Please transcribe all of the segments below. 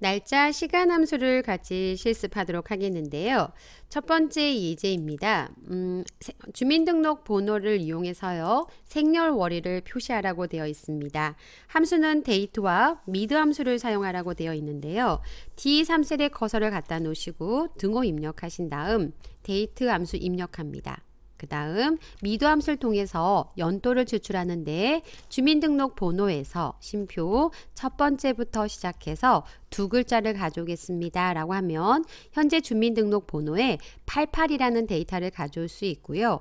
날짜, 시간 함수를 같이 실습하도록 하겠는데요. 첫 번째 예제입니다. 음, 주민등록 번호를 이용해서요. 생년월일을 표시하라고 되어 있습니다. 함수는 데이트와 미드 함수를 사용하라고 되어 있는데요. D3셀에 커서를 갖다 놓으시고 등호 입력하신 다음 데이트 함수 입력합니다. 그 다음 미도함수를 통해서 연도를 추출하는데 주민등록번호에서 심표 첫 번째부터 시작해서 두 글자를 가져오겠습니다. 라고 하면 현재 주민등록번호에 88이라는 데이터를 가져올 수 있고요.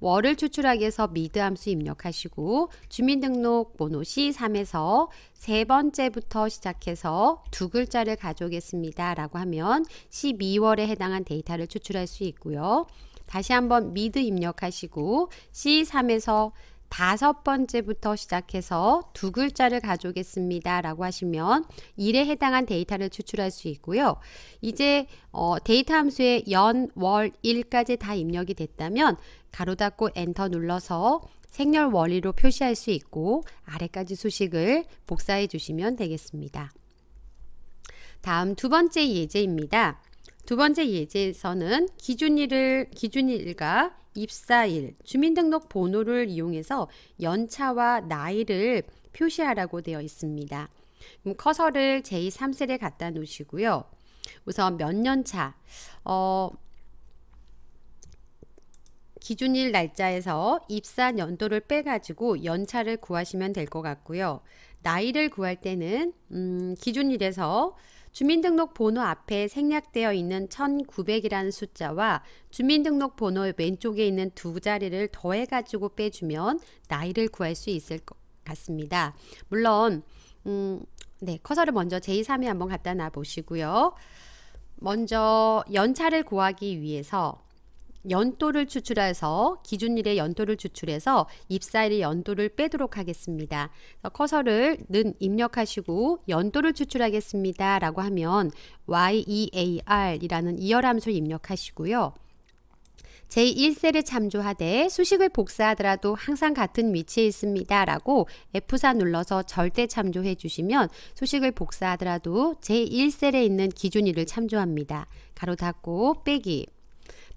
월을 추출하기 위해서 미드 함수 입력하시고 주민등록번호 C3에서 세 번째부터 시작해서 두 글자를 가져오겠습니다. 라고 하면 12월에 해당한 데이터를 추출할 수 있고요. 다시 한번 미드 입력하시고 C3에서 다섯 번째부터 시작해서 두 글자를 가져오겠습니다. 라고 하시면 1에 해당한 데이터를 추출할 수 있고요. 이제 어, 데이터 함수에 연, 월, 일까지다 입력이 됐다면 가로 닫고 엔터 눌러서 생렬 원리로 표시할 수 있고 아래까지 수식을 복사해 주시면 되겠습니다. 다음 두 번째 예제입니다. 두 번째 예제에서는 기준일을 기준일과 입사일, 주민등록 번호를 이용해서 연차와 나이를 표시하라고 되어 있습니다. 커서를 제3셀에 갖다 놓으시고요. 우선 몇 년 차, 어, 기준일 날짜에서 입사 연도를 빼가지고 연차를 구하시면 될 것 같고요. 나이를 구할 때는 음, 기준일에서 주민등록번호 앞에 생략되어 있는 1900이라는 숫자와 주민등록번호 왼쪽에 있는 두 자리를 더해가지고 빼주면 나이를 구할 수 있을 것 같습니다. 물론 음, 네 커서를 먼저 제2, 3에 한번 갖다 놔 보시고요. 먼저 연차를 구하기 위해서 연도를 추출해서 기준일의 연도를 추출해서 입사일의 연도를 빼도록 하겠습니다. 커서를 는 입력하시고 연도를 추출하겠습니다. 라고 하면 YEAR 이라는 이열 함수를 입력하시고요. 제1셀에 참조하되 수식을 복사하더라도 항상 같은 위치에 있습니다. 라고 F4 눌러서 절대 참조해 주시면 수식을 복사하더라도 제1셀에 있는 기준일을 참조합니다. 가로 닫고 빼기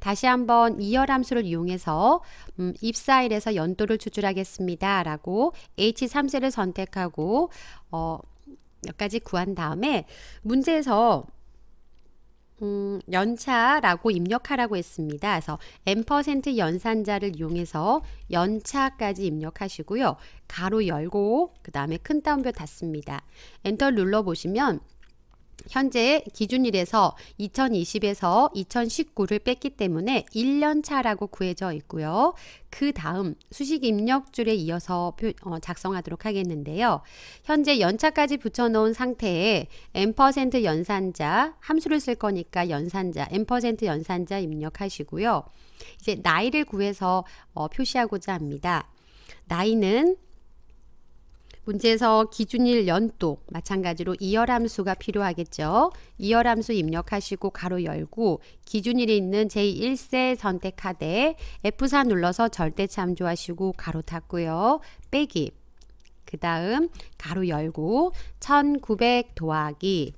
다시 한번 이열함수를 이용해서 음, 입사일에서 연도를 추출하겠습니다. 라고 H3셀을 선택하고 어, 몇 가지 구한 다음에 문제에서 음, 연차라고 입력하라고 했습니다. 그래서 n% 연산자를 이용해서 연차까지 입력하시고요. 가로 열고 그 다음에 큰 따옴표 닫습니다. 엔터 눌러보시면 현재 기준일에서 2020에서 2019를 뺐기 때문에 1년차라고 구해져 있고요. 그 다음 수식 입력줄에 이어서 어, 작성하도록 하겠는데요. 현재 연차까지 붙여놓은 상태에 n% 연산자 함수를 쓸 거니까 연산자 n% 연산자 입력하시고요. 이제 나이를 구해서 어, 표시하고자 합니다. 나이는 문제에서 기준일 연도 마찬가지로 이열함수가 필요하겠죠. 이열함수 입력하시고 가로 열고 기준일이 있는 제1세 선택하되 F4 눌러서 절대 참조하시고 가로 닫고요. 빼기 그 다음 가로 열고 1900도하기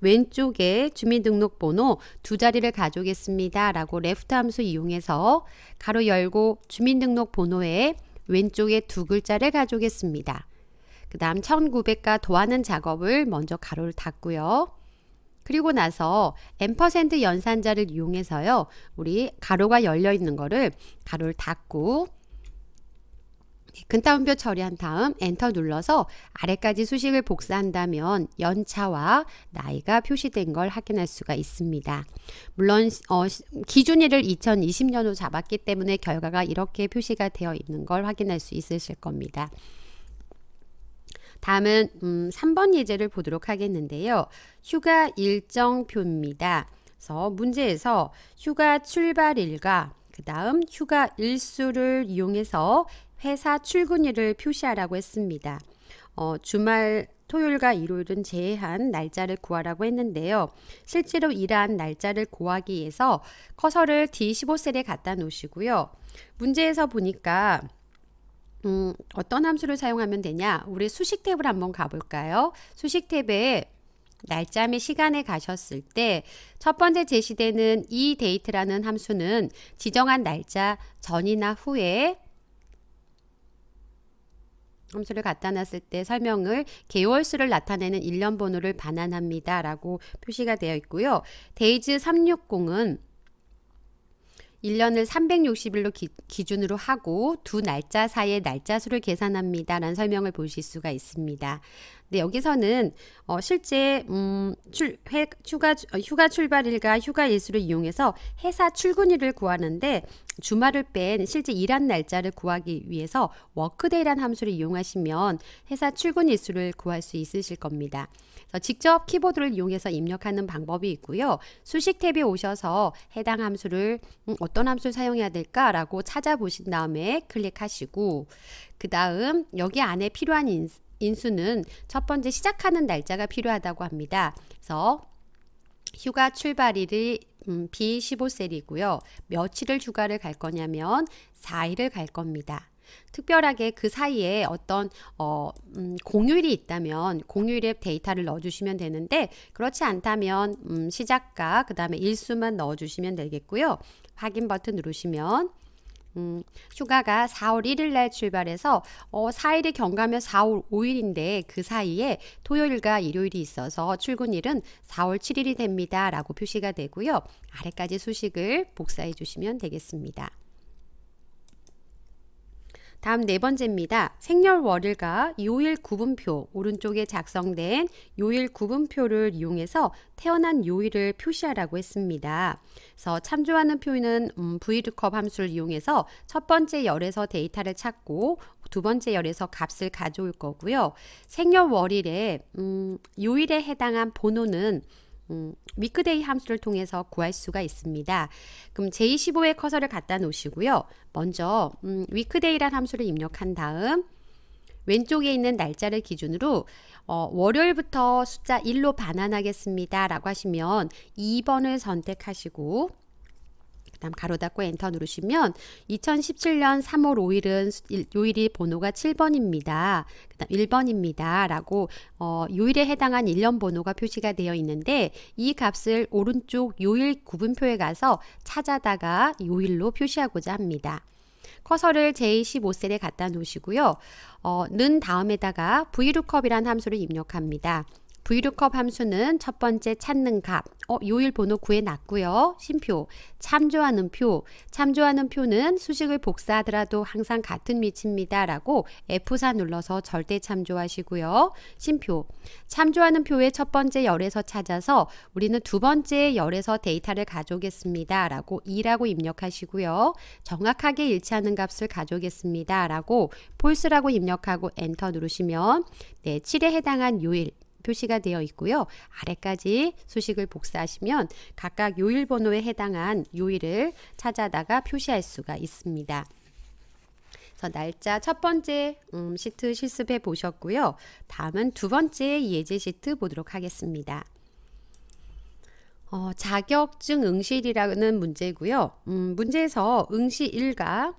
왼쪽에 주민등록번호 두 자리를 가져오겠습니다. 라고 레프트 함수 이용해서 가로 열고 주민등록번호에 왼쪽에 두 글자를 가져오겠습니다. 그 다음 1900과 더하는 작업을 먼저 가로를 닫고요. 그리고 나서 앰퍼센드 연산자를 이용해서요. 우리 가로가 열려 있는 거를 가로를 닫고 근따옴표 처리한 다음 엔터 눌러서 아래까지 수식을 복사한다면 연차와 나이가 표시된 걸 확인할 수가 있습니다. 물론 어, 기준일을 2020년으로 잡았기 때문에 결과가 이렇게 표시가 되어 있는 걸 확인할 수 있으실 겁니다. 다음은 음, 3번 예제를 보도록 하겠는데요. 휴가 일정표입니다. 그래서 문제에서 휴가 출발일과 그 다음 휴가 일수를 이용해서 회사 출근일을 표시하라고 했습니다. 어, 주말 토요일과 일요일은 제외한 날짜를 구하라고 했는데요. 실제로 일한 날짜를 구하기 위해서 커서를 D15셀에 갖다 놓으시고요. 문제에서 보니까 음, 어떤 함수를 사용하면 되냐? 우리 수식 탭을 한번 가볼까요? 수식 탭에 날짜 및 시간에 가셨을 때 첫 번째 제시되는 이 데이트라는 함수는 지정한 날짜 전이나 후에 함수를 갖다 놨을 때 설명을 개월수를 나타내는 일련 번호를 반환합니다. 라고 표시가 되어 있고요. 데이즈 360은 1년을 360일로 기, 준으로 하고 두 날짜 사이의 날짜 수를 계산합니다. 라는 설명을 보실 수가 있습니다. 근데 여기서는 어, 실제 음, 출, 회, 휴가, 어, 휴가 출발일과 휴가 일수를 이용해서 회사 출근일을 구하는데 주말을 뺀 실제 일한 날짜를 구하기 위해서 워크데이란 함수를 이용하시면 회사 출근 일수를 구할 수 있으실 겁니다. 직접 키보드를 이용해서 입력하는 방법이 있고요. 수식 탭에 오셔서 해당 함수를 음, 어떤 함수를 사용해야 될까라고 찾아보신 다음에 클릭하시고 그 다음 여기 안에 필요한 인, 스 인수는 첫 번째 시작하는 날짜가 필요하다고 합니다. 그래서 휴가 출발일이 음, B15셀이고요. 며칠을 휴가를 갈 거냐면 4일을 갈 겁니다. 특별하게 그 사이에 어떤 어, 음, 공휴일이 있다면 공휴일에 데이터를 넣어주시면 되는데 그렇지 않다면 음, 시작과 그 다음에 일수만 넣어주시면 되겠고요. 확인 버튼 누르시면 음, 휴가가 4월 1일 날 출발해서 어, 4일이 경과면 4월 5일인데 그 사이에 토요일과 일요일이 있어서 출근일은 4월 7일이 됩니다. 라고 표시가 되고요. 아래까지 수식을 복사해 주시면 되겠습니다. 다음 네 번째입니다. 생년월일과 요일 구분표 오른쪽에 작성된 요일 구분표를 이용해서 태어난 요일을 표시하라고 했습니다. 그래서 참조하는 표현은 음, vlookup 함수를 이용해서 첫 번째 열에서 데이터를 찾고 두 번째 열에서 값을 가져올 거고요. 생년월일에 음, 요일에 해당한 번호는 음, 위크데이 함수를 통해서 구할 수가 있습니다. 그럼 J15에 커서를 갖다 놓으시고요. 먼저 음, 위크데이란 함수를 입력한 다음 왼쪽에 있는 날짜를 기준으로 어, 월요일부터 숫자 1로 반환하겠습니다. 라고 하시면 2번을 선택하시고 그다음 가로 닫고 엔터 누르시면 2017년 3월 5일은 요일이 번호가 7번입니다. 그다음 1번입니다라고 어, 요일에 해당한 일련 번호가 표시가 되어 있는데 이 값을 오른쪽 요일 구분표에 가서 찾아다가 요일로 표시하고자 합니다. 커서를 J15셀에 갖다 놓으시고요. 어, 는 다음에다가 브이룩컵 k u p 이란 함수를 입력합니다. VLOOKUP 함수는 첫 번째 찾는 값, 어, 요일 번호 구해놨고요. 심표, 참조하는 표, 참조하는 표는 수식을 복사하더라도 항상 같은 위치입니다. 라고 F4 눌러서 절대 참조하시고요. 심표, 참조하는 표의 첫 번째 열에서 찾아서 우리는 두 번째 열에서 데이터를 가져오겠습니다. 라고 2라고 입력하시고요. 정확하게 일치하는 값을 가져오겠습니다. 라고 폴스라고 입력하고 엔터 누르시면 네, 7에 해당한 요일 표시가 되어 있고요. 아래까지 수식을 복사하시면 각각 요일 번호에 해당한 요일을 찾아다가 표시할 수가 있습니다. 그래서 날짜 첫 번째 음, 시트 실습해 보셨고요. 다음은 두 번째 예제 시트 보도록 하겠습니다. 어, 자격증 응시라는 문제고요. 음, 문제에서 응시 1과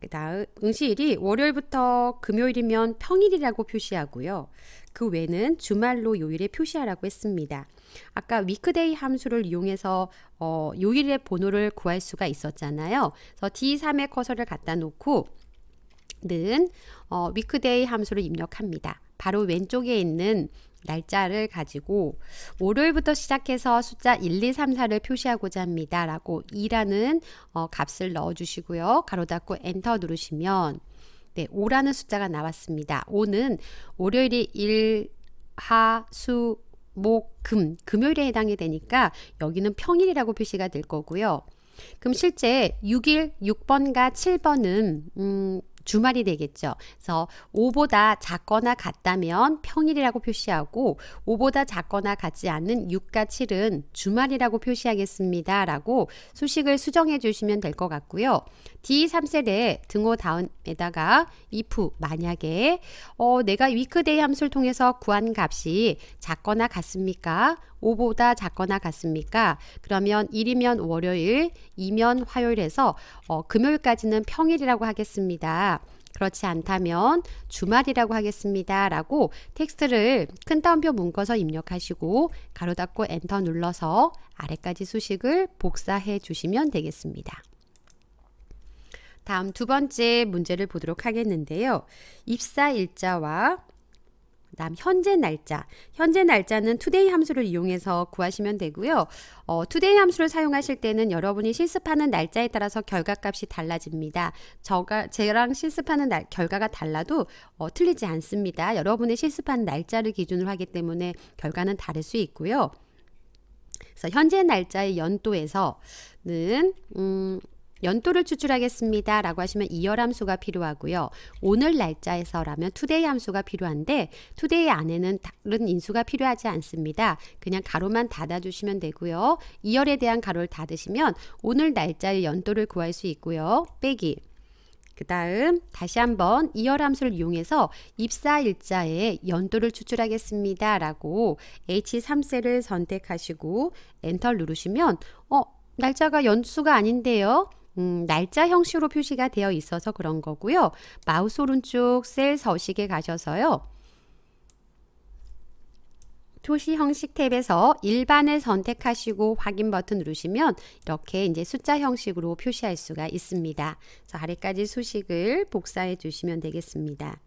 그다음 응시일이 월요일부터 금요일이면 평일이라고 표시하고요. 그 외는 주말로 요일에 표시하라고 했습니다. 아까 위크데이 함수를 이용해서 어, 요일의 번호를 구할 수가 있었잖아요. 그래서 D3의 커서를 갖다 놓고 는 어, 위크데이 함수를 입력합니다. 바로 왼쪽에 있는 날짜를 가지고 월요일부터 시작해서 숫자 1, 2, 3, 4를 표시하고자 합니다. 라고 2라는 어, 값을 넣어주시고요. 가로 닫고 엔터 누르시면 네, 5라는 숫자가 나왔습니다. 5는 월요일이 일, 하, 수, 목, 금, 금요일에 해당이 되니까 여기는 평일이라고 표시가 될 거고요. 그럼 실제 6일, 6번과 7번은 음, 주말이 되겠죠. 그래서 5보다 작거나 같다면 평일이라고 표시하고 5보다 작거나 같지 않은 6과 7은 주말이라고 표시하겠습니다. 라고 수식을 수정해 주시면 될 것 같고요. D3셀에 등호 다음에다가 if 만약에 어, 내가 위크데이 함수를 통해서 구한 값이 작거나 같습니까? 5보다 작거나 같습니까? 그러면 1이면 월요일, 2면 화요일에서 어, 금요일까지는 평일이라고 하겠습니다. 그렇지 않다면 주말이라고 하겠습니다. 라고 텍스트를 큰 따옴표 묶어서 입력하시고 가로 닫고 엔터 눌러서 아래까지 수식을 복사해 주시면 되겠습니다. 다음 두 번째 문제를 보도록 하겠는데요. 입사 일자와 다음 현재 날짜. 현재 날짜는 today 함수를 이용해서 구하시면 되고요. 어, today 함수를 사용하실 때는 여러분이 실습하는 날짜에 따라서 결과값이 달라집니다. 저가 제랑 실습하는 날, 결과가 달라도 어, 틀리지 않습니다. 여러분의 실습한 날짜를 기준으로 하기 때문에 결과는 다를 수 있고요. 그래서 현재 날짜의 연도에서는 음, 연도를 추출하겠습니다. 라고 하시면 이열 함수가 필요하고요. 오늘 날짜에서라면 투데이 함수가 필요한데 투데이 안에는 다른 인수가 필요하지 않습니다. 그냥 가로만 닫아주시면 되고요. 이열에 대한 가로를 닫으시면 오늘 날짜의 연도를 구할 수 있고요. 빼기 그 다음 다시 한번 이열 함수를 이용해서 입사일자에 연도를 추출하겠습니다. 라고 H3셀을 선택하시고 엔터 누르시면 어 날짜가 연수가 아닌데요. 음, 날짜 형식으로 표시가 되어 있어서 그런 거고요. 마우스 오른쪽 셀 서식에 가셔서요. 표시 형식 탭에서 일반을 선택하시고 확인 버튼 누르시면 이렇게 이제 숫자 형식으로 표시할 수가 있습니다. 그래서 아래까지 수식을 복사해 주시면 되겠습니다.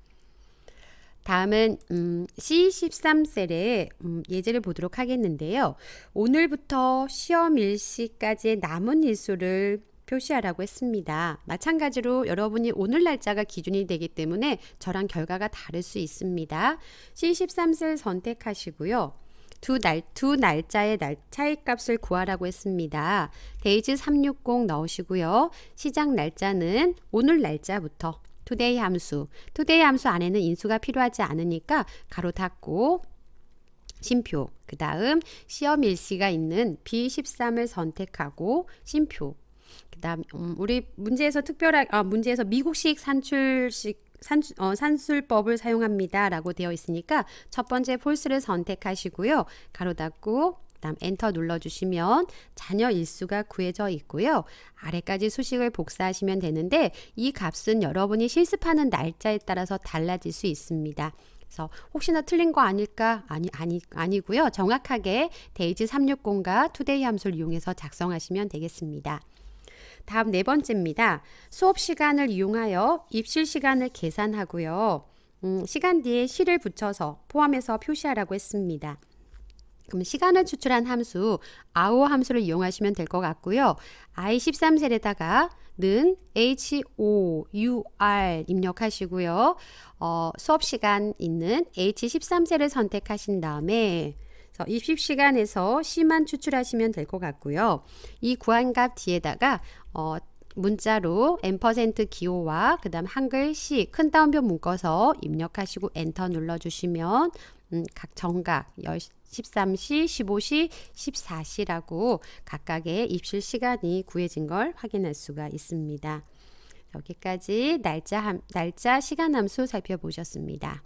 다음은 음, C13셀의 음, 예제를 보도록 하겠는데요. 오늘부터 시험 일시까지의 남은 일수를 표시하라고 했습니다. 마찬가지로 여러분이 오늘 날짜가 기준이 되기 때문에 저랑 결과가 다를 수 있습니다. C13셀 선택하시고요. 두, 날, 두 날짜의 날, 차이값을 구하라고 했습니다. 데이즈 360 넣으시고요. 시작 날짜는 오늘 날짜부터 투데이 함수, 투데이 함수 안에는 인수가 필요하지 않으니까 가로 닫고 심표, 그 다음 시험 일시가 있는 B13을 선택하고 심표, 그다음 음, 우리 문제에서 특별하게 아, 문제에서 미국식 산출식 산, 어, 산술법을 사용합니다라고 되어 있으니까 첫 번째 폴스를 선택하시고요. 가로 닫고 그다음 엔터 눌러주시면 자녀 일수가 구해져 있고요. 아래까지 수식을 복사하시면 되는데 이 값은 여러분이 실습하는 날짜에 따라서 달라질 수 있습니다. 그래서 혹시나 틀린 거 아닐까? 아니 아니 아니고요. 정확하게 데이지 360과 투데이 함수를 이용해서 작성하시면 되겠습니다. 다음 네 번째입니다. 수업 시간을 이용하여 입실 시간을 계산하고요. 음, 시간 뒤에 시를 붙여서 포함해서 표시하라고 했습니다. 그럼 시간을 추출한 함수 아워 함수를 이용하시면 될 것 같고요. i13셀에다가 는 HOUR 입력하시고요. 어, 수업 시간 있는 H13셀을 선택하신 다음에 입십시간에서 C만 추출하시면 될 것 같고요. 이 구한값 뒤에다가 어, 문자로 n% 기호와 그 다음 한글 C 큰 따옴표 묶어서 입력하시고 엔터 눌러주시면 음, 각 정각 13시, 15시, 14시라고 각각의 입실 시간이 구해진 걸 확인할 수가 있습니다. 여기까지 날짜, 날짜 시간 함수 살펴보셨습니다.